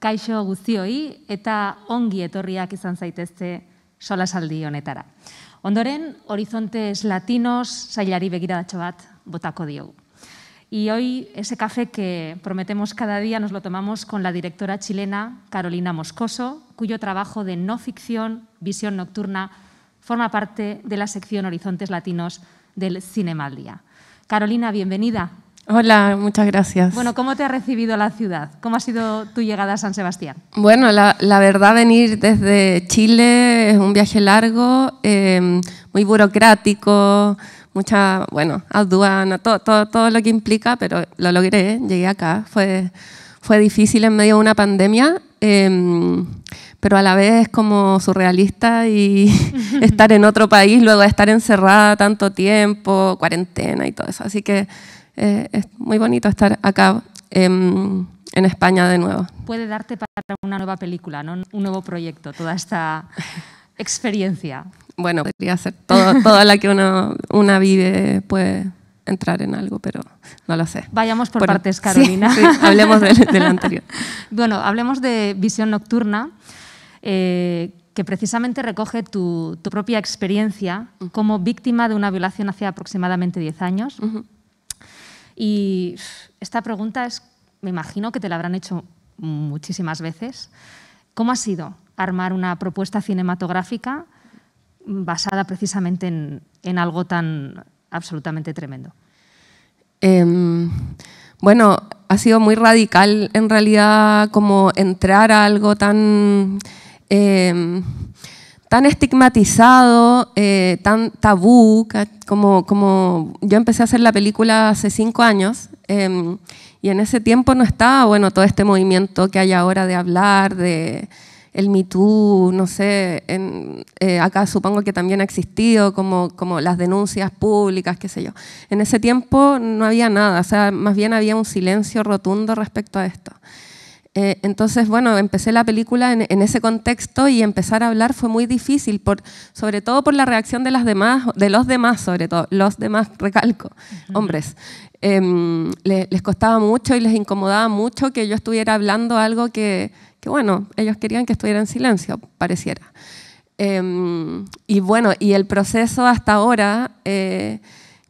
Kaixo guztioi eta ongi etorriak izan zaitezte solasaldi honetara. Ondoren, Horizontes Latinos sailari begiradatxo bat botako diogu. Y hoy ese café que prometemos cada día nos lo tomamos con la directora chilena Carolina Moscoso, cuyo trabajo de no ficción, visión nocturna, forma parte de la sección Horizontes Latinos del Cinema Día. Carolina, bienvenida. Hola, muchas gracias. Bueno, ¿cómo te ha recibido la ciudad? ¿Cómo ha sido tu llegada a San Sebastián? Bueno, la, verdad, venir desde Chile es un viaje largo, em, muy burocrático, mucha, bueno, aduana, todo, todo, todo, lo que implica, pero lo logré, llegué acá. Fue, fue difícil en medio de una pandemia, em, pero a la vez es como surrealista y estar en otro país, luego de estar encerrada tanto tiempo, cuarentena y todo eso. Así que eh, es muy bonito estar acá em, en, España de nuevo. Puede darte para una nueva película, un nuevo proyecto, toda esta experiencia. Bueno, podría ser toda la que uno, una vive puede entrar en algo, pero no lo sé. Vayamos por, partes, Carolina. Sí, hablemos del, lo anterior. Bueno, hablemos de Visión Nocturna, eh, que precisamente recoge tu, propia experiencia como víctima de una violación hace aproximadamente 10 años. Y esta pregunta es, me imagino que te la habrán hecho muchísimas veces. ¿Cómo ha sido armar una propuesta cinematográfica basada precisamente en, algo tan absolutamente tremendo? Em, bueno, ha sido muy radical en realidad como entrar a algo tan... Em, tan estigmatizado, eh, tan tabú, como, como yo empecé a hacer la película hace cinco años, em, y en ese tiempo no estaba, bueno, todo este movimiento que hay ahora de hablar, de el Me no sé, eh, acá supongo que también ha existido como, como las denuncias públicas, qué sé yo. En ese tiempo no había nada, o sea, más bien había un silencio rotundo respecto a esto. Eh, entonces, bueno, empecé la película en, ese contexto y empezar a hablar fue muy difícil, sobre todo por la reacción de, las demás, de los demás, sobre todo, los demás, recalco, hombres. Em, les, costaba mucho y les incomodaba mucho que yo estuviera hablando algo que, bueno, ellos querían que estuviera en silencio, pareciera. Em, y bueno, y el proceso hasta ahora, eh,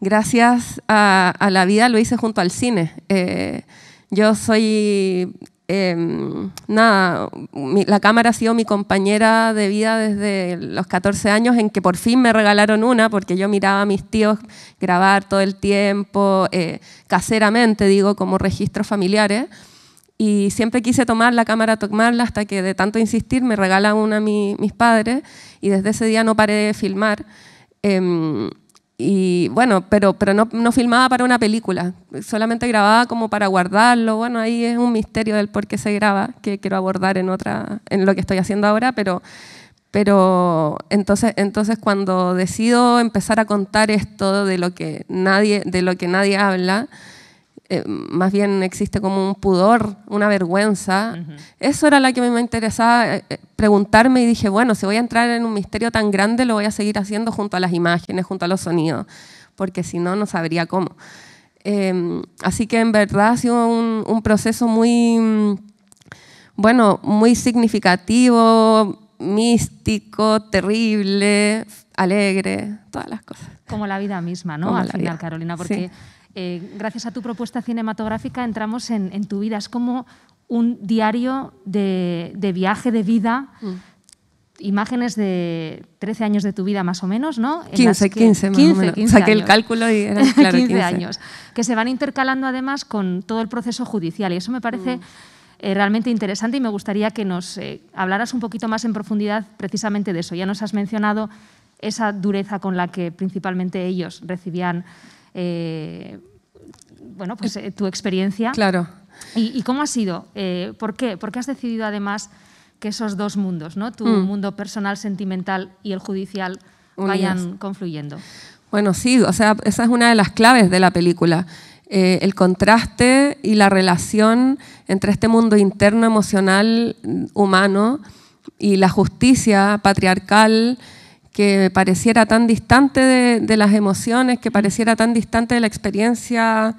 gracias a, la vida, lo hice junto al cine. Eh, yo soy Em, nada, la cámara ha sido mi compañera de vida desde los 14 años en que por fin me regalaron una, porque yo miraba a mis tíos grabar todo el tiempo, eh, caseramente, digo, como registros familiares. Y siempre quise tomar la cámara, tomarla, hasta que de tanto insistir me regalan una mis padres y desde ese día no paré de filmar. Em, y bueno, pero, pero no, no, filmaba para una película, solamente grababa como para guardarlo. Bueno, ahí es un misterio del por qué se graba, que quiero abordar en, otra, en lo que estoy haciendo ahora, pero, pero entonces, entonces cuando decido empezar a contar esto de lo que nadie, de lo que nadie habla, eh, más bien existe como un pudor, una vergüenza. Eso era la que me interesaba eh, eh, preguntarme y dije, bueno, si voy a entrar en un misterio tan grande, lo voy a seguir haciendo junto a las imágenes, junto a los sonidos, porque si no, no sabría cómo. Em, así que en verdad ha sido un, proceso muy, mm, bueno, muy significativo, místico, terrible, alegre, todas las cosas. Como la vida misma, ¿no? Al final, Carolina, porque... Eh, gracias a tu propuesta cinematográfica entramos en, tu vida. Es como un diario de, viaje de vida. Mm. Imágenes de 13 años de tu vida más o menos, ¿no? 15, 15 Saqué el cálculo y eran 15, años. Que se van intercalando además con todo el proceso judicial y eso me parece mm. eh, realmente interesante y me gustaría que nos eh, hablaras un poquito más en profundidad precisamente de eso. Ya nos has mencionado esa dureza con la que principalmente ellos recibían bueno, pues eh, tu experiencia. Claro. ¿Y, cómo ha sido? Eh, ¿Por qué? ¿Por qué has decidido además que esos dos mundos, ¿no? tu mm. mundo personal, sentimental y el judicial, vayan confluyendo? Bueno, sí, o sea, esa es una de las claves de la película. Eh, el contraste y la relación entre este mundo interno emocional mm, humano y la justicia patriarcal que pareciera tan distante de las emociones, que mm. pareciera tan distante de la experiencia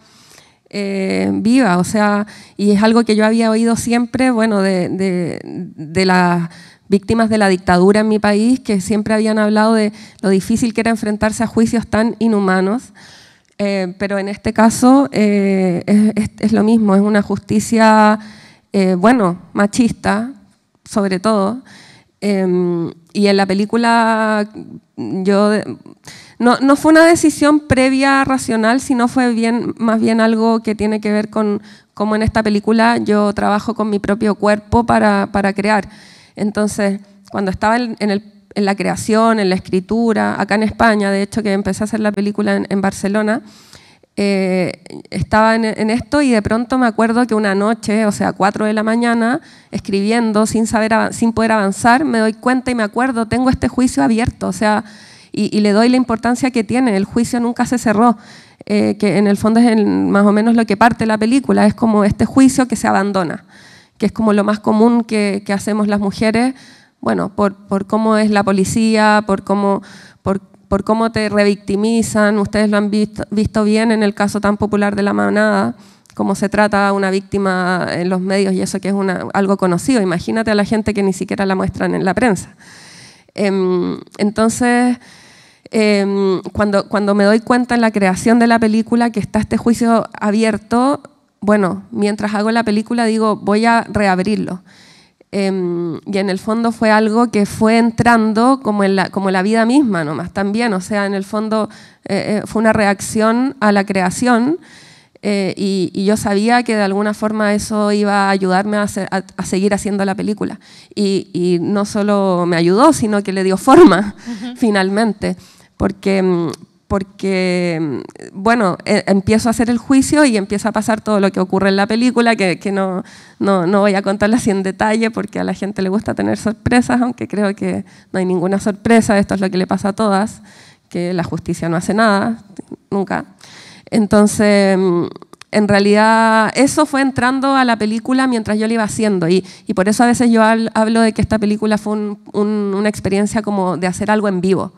eh, viva, o sea, y es algo que yo había oído siempre, bueno, de, las víctimas de la dictadura en mi país, que siempre habían hablado de lo difícil que era enfrentarse a juicios tan inhumanos, eh, pero en este caso eh, es, es, lo mismo, es una justicia, bueno, machista, sobre todo, em, y en la película yo no, no, fue una decisión previa racional, sino fue bien, más bien algo que tiene que ver con cómo en esta película yo trabajo con mi propio cuerpo para, para crear. Entonces, cuando estaba en, el, en, la creación, en la escritura, acá en España, de hecho que empecé a hacer la película en Barcelona, eh, estaba en, esto y de pronto me acuerdo que una noche, o sea, 4 de la mañana, escribiendo sin, saber, sin poder avanzar, me doy cuenta y me acuerdo, tengo este juicio abierto, o sea, y, le doy la importancia que tiene, el juicio nunca se cerró, eh, que en el fondo es más o menos lo que parte la película, es como este juicio que se abandona, que es como lo más común que, hacemos las mujeres, bueno, por, por cómo es la policía, por cómo por por cómo te revictimizan. Ustedes lo han visto, bien en el caso tan popular de la manada, cómo se trata a una víctima en los medios y eso que es algo conocido. Imagínate a la gente que ni siquiera la muestran en la prensa. Em, entonces, em, cuando, cuando me doy cuenta en la creación de la película que está este juicio abierto, bueno, mientras hago la película digo, voy a reabrirlo. Em, y en el fondo fue algo que fue entrando como la, como la vida misma nomás también, o sea, en el fondo eh, eh, fue una reacción a la creación eh, y, yo sabía que de alguna forma eso iba a ayudarme a, seguir haciendo la película. Y, no solo me ayudó, sino que le dio forma finalmente, porque, mm, porque, bueno, e, empiezo a hacer el juicio y empieza a pasar todo lo que ocurre en la película, que, no, no, no, voy a contarla así en detalle porque a la gente le gusta tener sorpresas, aunque creo que no hay ninguna sorpresa, esto es lo que le pasa a todas, que la justicia no hace nada, nunca. Entonces, en realidad, eso fue entrando a la película mientras yo lo iba haciendo y, y por eso a veces yo hablo de que esta película fue una experiencia como de hacer algo en vivo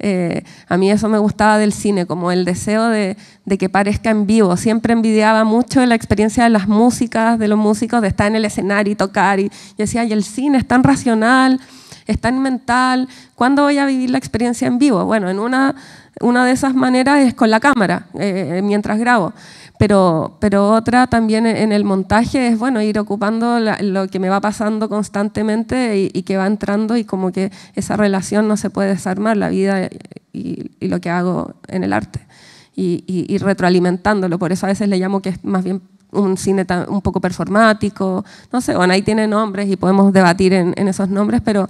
eh, a mí eso me gustaba del cine, como el deseo de, que parezca en vivo. Siempre envidiaba mucho la experiencia de las músicas, de los músicos, de estar en el escenario y tocar. Y decía, y el cine es tan racional, es tan mental, ¿cuándo voy a vivir la experiencia en vivo? Bueno, en una, de esas maneras es con la cámara, eh, mientras grabo pero, pero otra también en el montaje es, bueno, ir ocupando lo que me va pasando constantemente y, que va entrando y como que esa relación no se puede desarmar, la vida y, lo que hago en el arte. Y, y, retroalimentándolo, por eso a veces le llamo que es más bien un cine un poco performático, no sé, bueno, ahí tiene nombres y podemos debatir en, en esos nombres, pero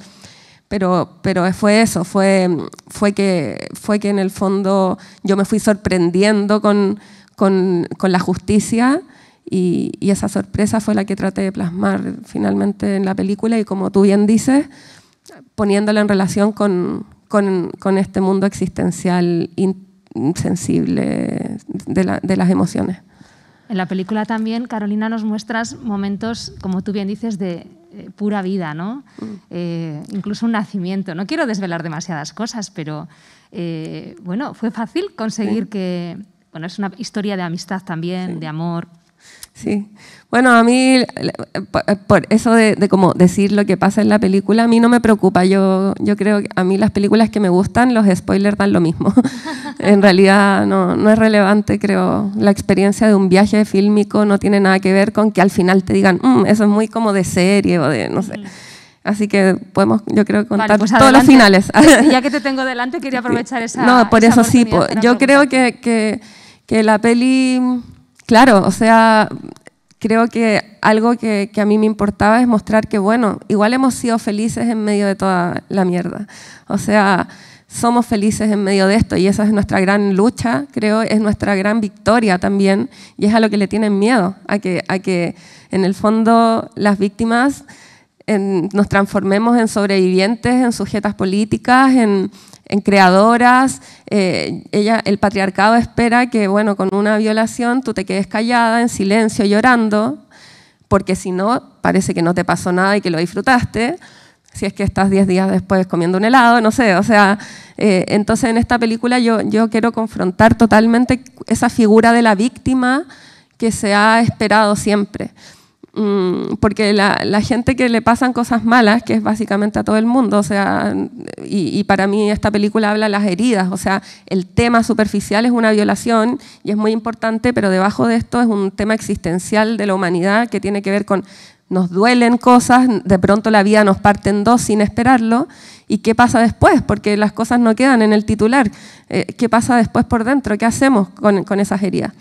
pero, pero fue eso, fue, fue, que, fue que en el fondo yo me fui sorprendiendo con, con, con la justicia y, y, esa sorpresa fue la que traté de plasmar finalmente en la película y como tú bien dices, poniéndola en relación con, con, con este mundo existencial insensible de, la, de las emociones. En la película también, Carolina, nos muestras momentos, como tú bien dices, de eh, pura vida, ¿no? Mm. Eh, incluso un nacimiento. No quiero desvelar demasiadas cosas, pero eh, bueno, fue fácil conseguir que, bueno, es una historia de amistad también, de amor. Sí. Bueno, a mí, por, eso de, como decir lo que pasa en la película, a mí no me preocupa. Yo, yo creo que a mí las películas que me gustan, los spoilers dan lo mismo. en realidad no, es relevante, creo. La experiencia de un viaje fílmico no tiene nada que ver con que al final te digan, mm, eso es muy como de serie o de, no sé. Mm. Así que podemos, yo creo, contar pues todos los finales. ya que te tengo delante, quería aprovechar esa. No, por eso sí. Yo creo que que la peli, claro, o sea, creo que algo que, a mí me importaba es mostrar que, bueno, igual hemos sido felices en medio de toda la mierda. O sea, somos felices en medio de esto y esa es nuestra gran lucha, creo, es nuestra gran victoria también y es a lo que le tienen miedo, a que, a que en el fondo las víctimas nos transformemos en sobrevivientes, en sujetas políticas, en en creadoras. Eh, ella, el patriarcado espera que, bueno, con una violación tú te quedes callada, en silencio, llorando, porque si no, parece que no te pasó nada y que lo disfrutaste. Si es que estás 10 días después comiendo un helado, no sé, o sea, eh, entonces en esta película yo quiero confrontar totalmente esa figura de la víctima que se ha esperado siempre. Mm, porque la, gente que le pasan cosas malas, que es básicamente a todo el mundo, y, para mí esta película habla las heridas, o sea, el tema superficial es una violación y es muy importante, pero debajo de esto es un tema existencial de la humanidad que tiene que ver con nos duelen cosas, de pronto la vida nos parte en dos sin esperarlo, y qué pasa después, porque las cosas no quedan en el titular, eh, qué pasa después por dentro, qué hacemos con esas heridas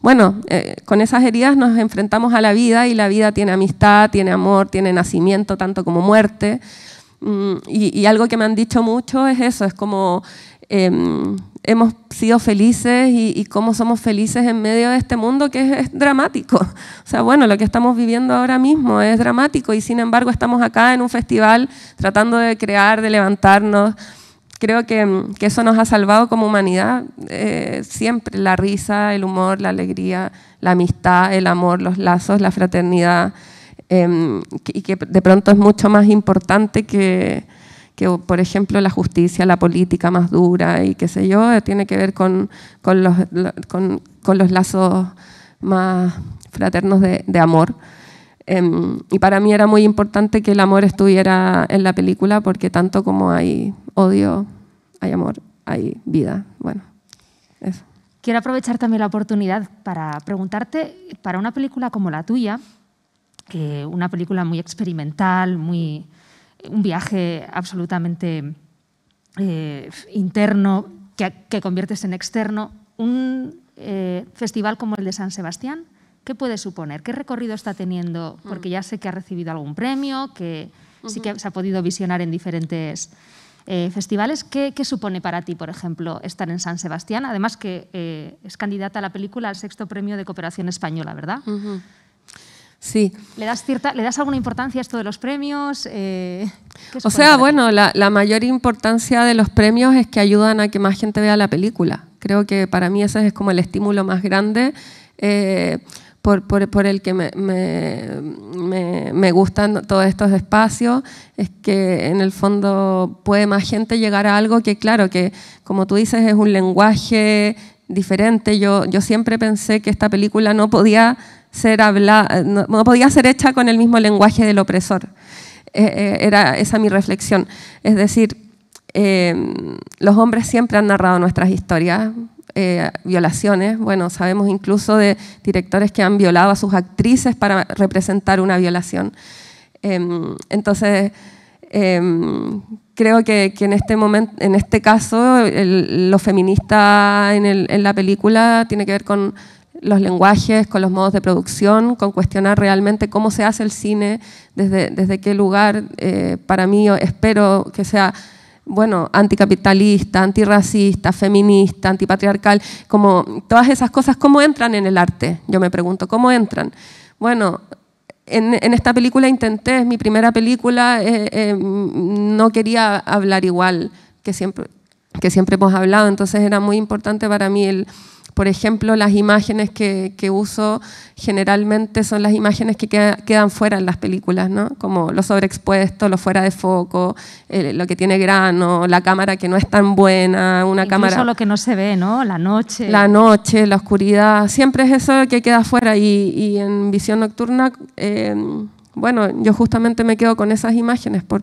bueno, eh, con esas heridas nos enfrentamos a la vida y la vida tiene amistad, tiene amor, tiene nacimiento, tanto como muerte. Mm, y, algo que me han dicho mucho es eso, es como em, hemos sido felices y, cómo somos felices en medio de este mundo que es, dramático. O sea, bueno, lo que estamos viviendo ahora mismo es dramático y sin embargo estamos acá en un festival tratando de crear, de levantarnos creo mm, que, eso nos ha salvado como humanidad eh, siempre, la risa, el humor, la alegría, la amistad, el amor, los lazos, la fraternidad, em, y que de pronto es mucho más importante que, por ejemplo, la justicia, la política más dura y qué sé yo, eh, tiene que ver con, los, lazos más fraternos de, amor. Em, y para mí era muy importante que el amor estuviera en la película porque tanto como hay odio, hay amor, hay vida. Bueno, eso. Quiero aprovechar también la oportunidad para preguntarte, para una película como la tuya, que una película muy experimental, muy, un viaje absolutamente eh, interno que, conviertes en externo, un eh, festival como el de San Sebastián, ¿qué puede suponer? ¿Qué recorrido está teniendo? Porque mm. ya sé que ha recibido algún premio, que sí que se ha podido visionar en diferentes eh, festivales. ¿Qué, supone para ti, por ejemplo, estar en San Sebastián? Además que eh, es candidata a la película al sexto premio de cooperación española, ¿verdad? Sí. ¿Le das, cierta, ¿Le das alguna importancia a esto de los premios? Eh, o sea, bueno, la, mayor importancia de los premios es que ayudan a que más gente vea la película. Creo que para mí ese es como el estímulo más grande por, el que me, gustan todos estos espacios, es que en el fondo puede más gente llegar a algo que, claro, que como tú dices, es un lenguaje diferente. Yo, yo siempre pensé que esta película no podía ser, habla, no, podía ser hecha con el mismo lenguaje del opresor. Eh, eh, era esa mi reflexión. Es decir, Em, los hombres siempre han narrado nuestras historias, eh, violaciones. Bueno, sabemos incluso de directores que han violado a sus actrices para representar una violación. Em, entonces, em, creo que, en, este momento, en este caso, lo feminista en, la película tiene que ver con los lenguajes, con los modos de producción, con cuestionar realmente cómo se hace el cine, desde qué lugar. Eh, para mí, espero que sea bueno, anticapitalista, antirracista, feminista, antipatriarcal, como todas esas cosas, ¿cómo entran en el arte? Yo me pregunto, ¿cómo entran? Bueno, en, esta película intenté, es mi primera película, eh, eh, no quería hablar igual que siempre, que siempre hemos hablado, entonces era muy importante para mí el, por ejemplo, las imágenes que, uso generalmente son las imágenes que quedan fuera en las películas, ¿no? como lo sobreexpuesto, lo fuera de foco, eh, lo que tiene grano, la cámara que no es tan buena, una Incluso cámara... lo que no se ve, ¿no? La noche. La noche, la oscuridad, siempre es eso que queda fuera y, en visión nocturna... Em, bueno, yo justamente me quedo con esas imágenes por,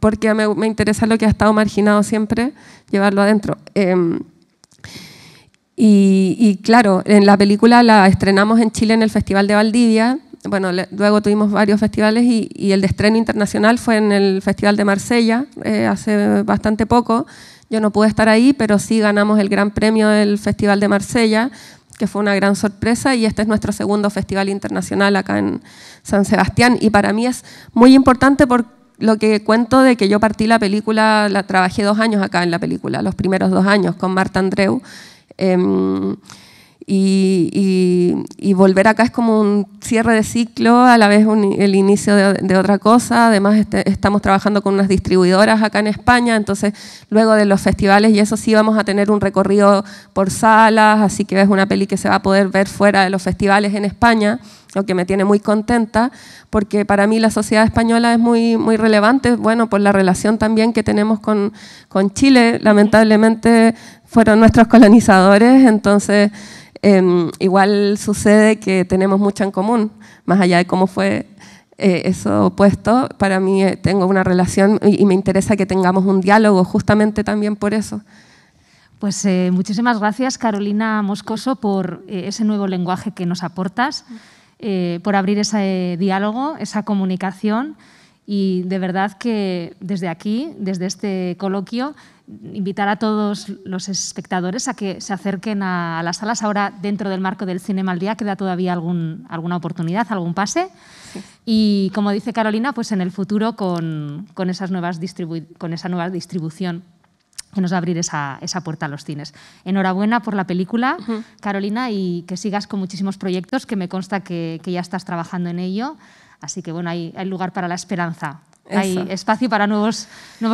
porque me, interesa lo que ha estado marginado siempre, llevarlo adentro. Em, y, claro, en la película la estrenamos en Chile en el Festival de Valdivia. Bueno, luego tuvimos varios festivales y, el de estreno internacional fue en el Festival de Marsella eh, hace bastante poco. Yo no pude estar ahí, pero sí ganamos el gran premio del Festival de Marsella, que fue una gran sorpresa y este es nuestro segundo festival internacional acá en San Sebastián. Y para mí es muy importante por lo que cuento de que yo partí la película, la trabajé dos años acá en la película, los primeros dos años con Marta Andreu, eh, y, volver acá es como un cierre de ciclo, a la vez el inicio de, otra cosa. Además, este, estamos trabajando con unas distribuidoras acá en España, entonces luego de los festivales y eso sí vamos a tener un recorrido por salas, así que es una peli que se va a poder ver fuera de los festivales en España, lo que me tiene muy contenta, porque para mí la sociedad española es muy, muy relevante, bueno, por la relación también que tenemos con, con Chile. Lamentablemente fueron nuestros colonizadores, entonces... Em, igual sucede que tenemos mucho en común, más allá de cómo fue eh, eso puesto, para mí eh, tengo una relación y, y, me interesa que tengamos un diálogo justamente también por eso. Pues eh, muchísimas gracias Carolina Moscoso por ese nuevo lenguaje que nos aportas, por abrir ese diálogo, esa comunicación. Y de verdad que desde aquí, desde este coloquio, invitar a todos los espectadores a que se acerquen a, las salas. Ahora, dentro del marco del Cine al Día, queda todavía algún, alguna oportunidad, algún pase. Y como dice Carolina, pues en el futuro con, esas nuevas con esa nueva distribución que nos va a abrir esa, puerta a los cines. Enhorabuena por la película, Carolina, y que sigas con muchísimos proyectos, que me consta que ya estás trabajando en ello. Así que bueno, hay, lugar para la esperanza. Hay espacio para nuevos,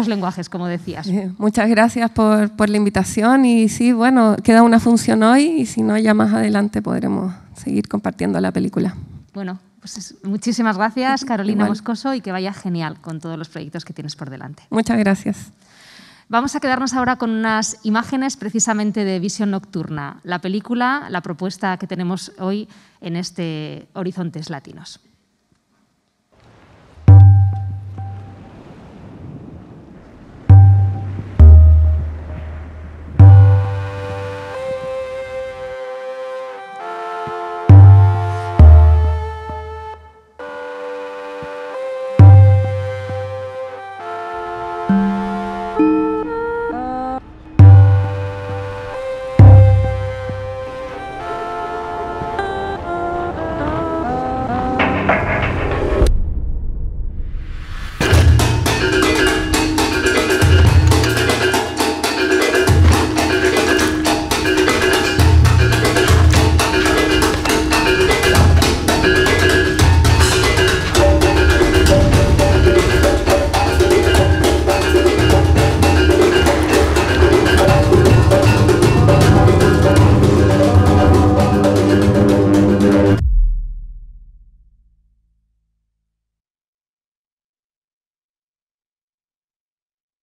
lenguajes, como decías. Eh, muchas gracias por, la invitación y sí, bueno, queda una función hoy y si no, ya más adelante podremos seguir compartiendo la película. Bueno, pues muchísimas gracias Carolina Moscoso y que vaya genial con todos los proyectos que tienes por delante. Muchas gracias. Vamos a quedarnos ahora con unas imágenes precisamente de Visión Nocturna, la película, la propuesta que tenemos hoy en este Horizontes Latinos.